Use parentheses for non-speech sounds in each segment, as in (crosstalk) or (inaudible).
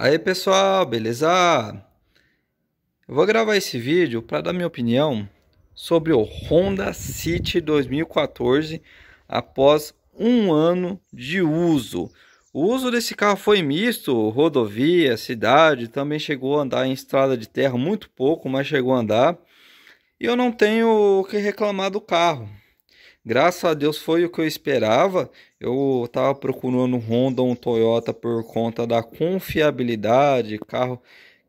Aí pessoal, beleza? Eu vou gravar esse vídeo para dar minha opinião sobre o Honda City 2014 após um ano de uso. O uso desse carro foi misto, rodovia, cidade, também chegou a andar em estrada de terra muito pouco, mas chegou a andar. E eu não tenho o que reclamar do carro. Graças a Deus foi o que eu esperava. Eu estava procurando um Honda ou um Toyota por conta da confiabilidade, carro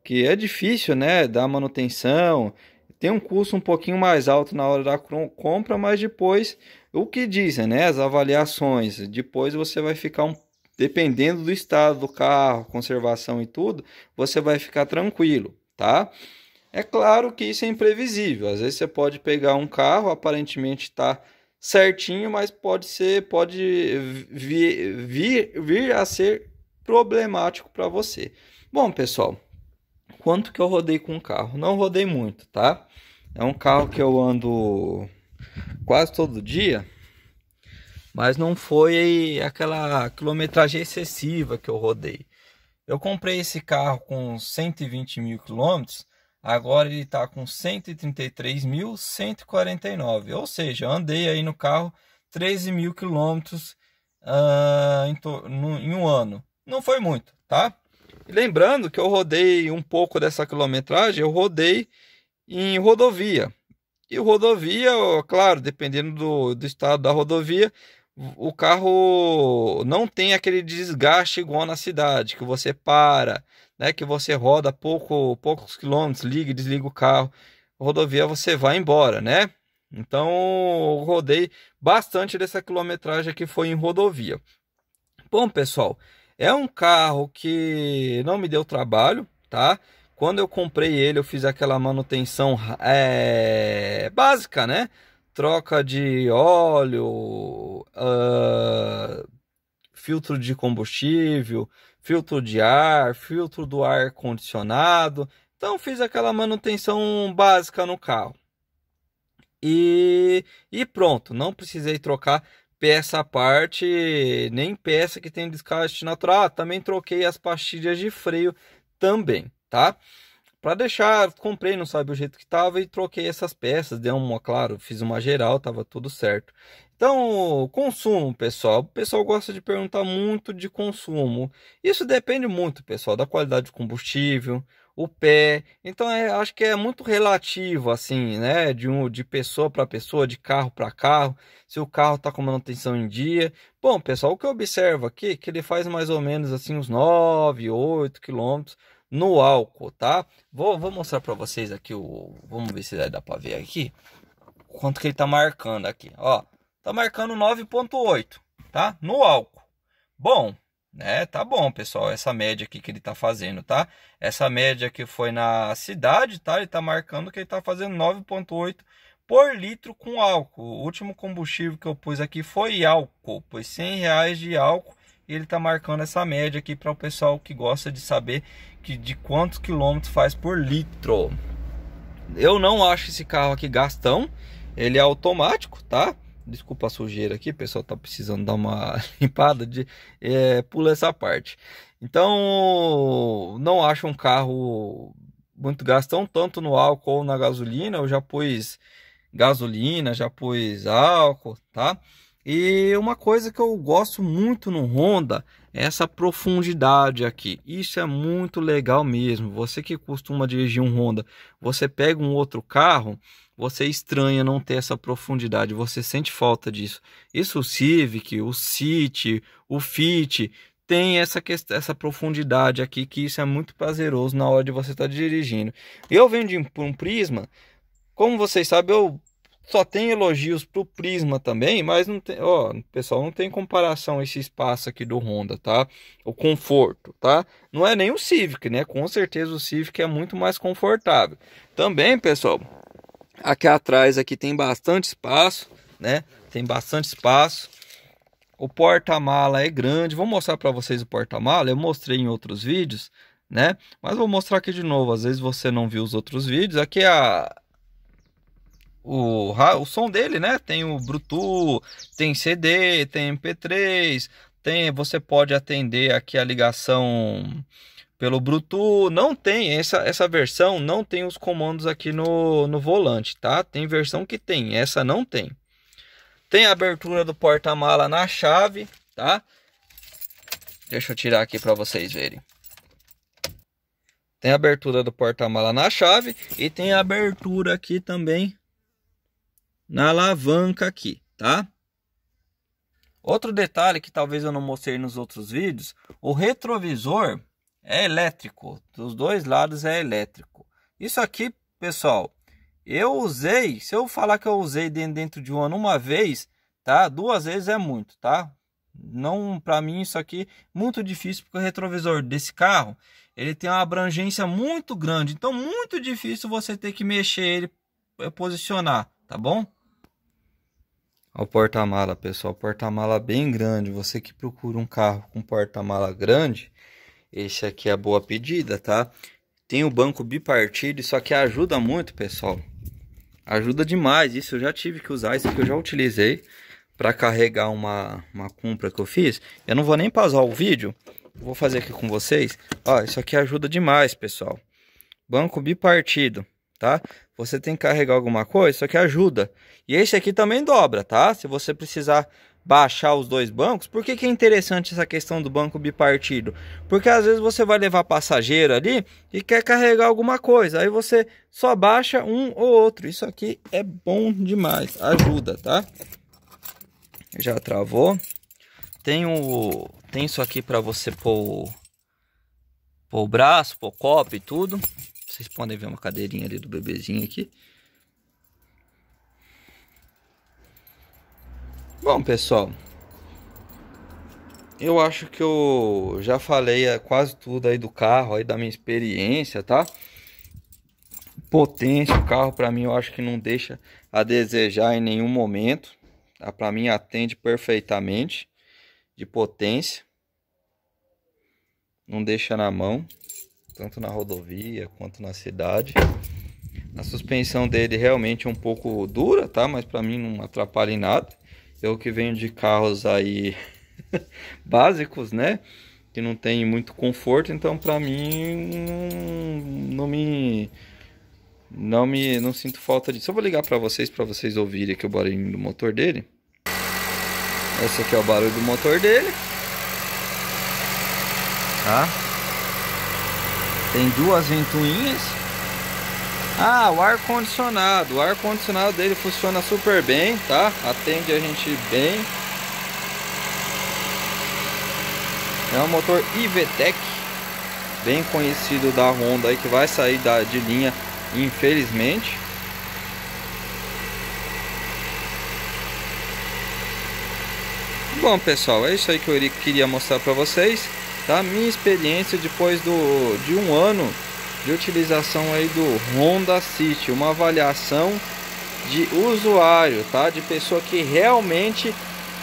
que é difícil, né, da manutenção, tem um custo um pouquinho mais alto na hora da compra, mas depois o que dizem, né, as avaliações, depois você vai ficar um dependendo do estado do carro, conservação e tudo, você vai ficar tranquilo, tá? É claro que isso é imprevisível. Às vezes você pode pegar um carro, aparentemente está certinho, mas pode ser, pode vir, vir, vir a ser problemático para você. Bom, pessoal, quanto que eu rodei com o carro? Não rodei muito, tá? É um carro que eu ando quase todo dia, mas não foi aquela quilometragem excessiva que eu rodei. Eu comprei esse carro com 120 mil quilômetros Agora ele está com 133.149, ou seja, andei aí no carro 13 mil quilômetros uh, em, em um ano. Não foi muito, tá? E lembrando que eu rodei um pouco dessa quilometragem, eu rodei em rodovia. E rodovia, claro, dependendo do, do estado da rodovia, o carro não tem aquele desgaste igual na cidade, que você para, né, que você roda pouco, poucos quilômetros, liga e desliga o carro, rodovia você vai embora, né? Então, eu rodei bastante dessa quilometragem que foi em rodovia. Bom, pessoal, é um carro que não me deu trabalho, tá? Quando eu comprei ele, eu fiz aquela manutenção é, básica, né? Troca de óleo, uh, filtro de combustível, filtro de ar, filtro do ar condicionado. Então fiz aquela manutenção básica no carro. E, e pronto, não precisei trocar peça à parte, nem peça que tem descarte natural. Ah, também troquei as pastilhas de freio também, tá? Para deixar, comprei, não sabe o jeito que tava e troquei essas peças, deu uma, claro, fiz uma geral, tava tudo certo. Então, consumo, pessoal. O pessoal gosta de perguntar muito de consumo. Isso depende muito, pessoal, da qualidade do combustível, o pé. Então, é, acho que é muito relativo, assim, né? De, um, de pessoa para pessoa, de carro para carro, se o carro está com manutenção em dia. Bom, pessoal, o que eu observo aqui é que ele faz mais ou menos assim uns 9, 8 quilômetros no álcool, tá? Vou, vou mostrar para vocês aqui o. Vamos ver se dá para ver aqui. Quanto que ele está marcando aqui, ó tá marcando 9.8, tá? No álcool. Bom, né? Tá bom, pessoal, essa média aqui que ele tá fazendo, tá? Essa média que foi na cidade, tá? Ele tá marcando que ele tá fazendo 9.8 por litro com álcool. O último combustível que eu pus aqui foi álcool, pois 100 reais de álcool ele tá marcando essa média aqui para o pessoal que gosta de saber que de quantos quilômetros faz por litro. Eu não acho esse carro aqui gastão, ele é automático, tá? Desculpa a sujeira aqui, pessoal, tá precisando dar uma (laughs) limpada de é, pula essa parte. Então, não acho um carro muito gastão tanto no álcool ou na gasolina. Eu já pus gasolina, já pus álcool, tá? E uma coisa que eu gosto muito no Honda essa profundidade aqui. Isso é muito legal mesmo. Você que costuma dirigir um Honda, você pega um outro carro, você estranha não ter essa profundidade, você sente falta disso. Isso o Civic, o City, o Fit tem essa questão, essa profundidade aqui que isso é muito prazeroso na hora de você estar tá dirigindo. Eu venho de um, um prisma, como vocês sabem, eu só tem elogios pro Prisma também, mas não tem, ó, pessoal, não tem comparação esse espaço aqui do Honda, tá? O conforto, tá? Não é nem o Civic, né? Com certeza o Civic é muito mais confortável. Também, pessoal, aqui atrás aqui tem bastante espaço, né? Tem bastante espaço. O porta-mala é grande. Vou mostrar para vocês o porta-mala. Eu mostrei em outros vídeos, né? Mas vou mostrar aqui de novo. Às vezes você não viu os outros vídeos. Aqui é a o, o som dele, né? Tem o Bluetooth, tem CD, tem MP3, tem, você pode atender aqui a ligação pelo Bluetooth. Não tem essa, essa versão, não tem os comandos aqui no, no volante, tá? Tem versão que tem, essa não tem. Tem a abertura do porta-mala na chave, tá? Deixa eu tirar aqui para vocês verem. Tem a abertura do porta-mala na chave e tem a abertura aqui também na alavanca aqui, tá? Outro detalhe que talvez eu não mostrei nos outros vídeos, o retrovisor é elétrico, dos dois lados é elétrico. Isso aqui, pessoal, eu usei, se eu falar que eu usei dentro de um ano uma vez, tá? Duas vezes é muito, tá? Não, para mim isso aqui muito difícil porque o retrovisor desse carro, ele tem uma abrangência muito grande, então muito difícil você ter que mexer ele eh, posicionar, tá bom? ao porta-mala, pessoal. Porta-mala bem grande. Você que procura um carro com porta-mala grande, esse aqui é a boa pedida, tá? Tem o banco bipartido, isso aqui ajuda muito, pessoal. Ajuda demais. Isso eu já tive que usar, isso aqui eu já utilizei para carregar uma, uma compra que eu fiz. Eu não vou nem pausar o vídeo, vou fazer aqui com vocês. Ó, isso aqui ajuda demais, pessoal. Banco bipartido tá? Você tem que carregar alguma coisa, isso aqui ajuda. E esse aqui também dobra, tá? Se você precisar baixar os dois bancos, por que, que é interessante essa questão do banco bipartido? Porque às vezes você vai levar passageiro ali e quer carregar alguma coisa, aí você só baixa um ou outro. Isso aqui é bom demais, ajuda, tá? Já travou. Tem, o, tem isso aqui para você pôr, pôr o braço, pôr o copo e tudo. Vocês podem ver uma cadeirinha ali do bebezinho aqui. Bom, pessoal, eu acho que eu já falei é, quase tudo aí do carro, aí da minha experiência, tá? Potência, o carro para mim eu acho que não deixa a desejar em nenhum momento. Tá? Para mim atende perfeitamente de potência. Não deixa na mão tanto na rodovia quanto na cidade. A suspensão dele realmente é um pouco dura, tá? Mas para mim não atrapalha em nada. Eu que venho de carros aí (laughs) básicos, né? Que não tem muito conforto, então para mim não me não me não sinto falta disso. Eu vou ligar para vocês para vocês ouvirem aqui o barulho do motor dele. Esse aqui é o barulho do motor dele. Tá? Tem duas ventoinhas. Ah, o ar-condicionado. O ar-condicionado dele funciona super bem, tá? Atende a gente bem. É um motor IVTEC, bem conhecido da Honda aí, que vai sair da, de linha, infelizmente. Bom pessoal, é isso aí que eu queria mostrar para vocês. Da minha experiência depois do, de um ano de utilização aí do Honda City, uma avaliação de usuário, tá? De pessoa que realmente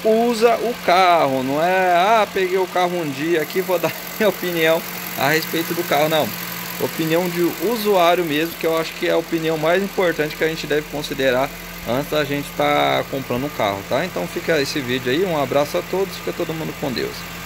usa o carro, não é ah, peguei o carro um dia aqui, vou dar (laughs) minha opinião a respeito do carro, não. Opinião de usuário mesmo, que eu acho que é a opinião mais importante que a gente deve considerar antes da gente estar tá comprando um carro, tá? Então fica esse vídeo aí, um abraço a todos, fica todo mundo com Deus.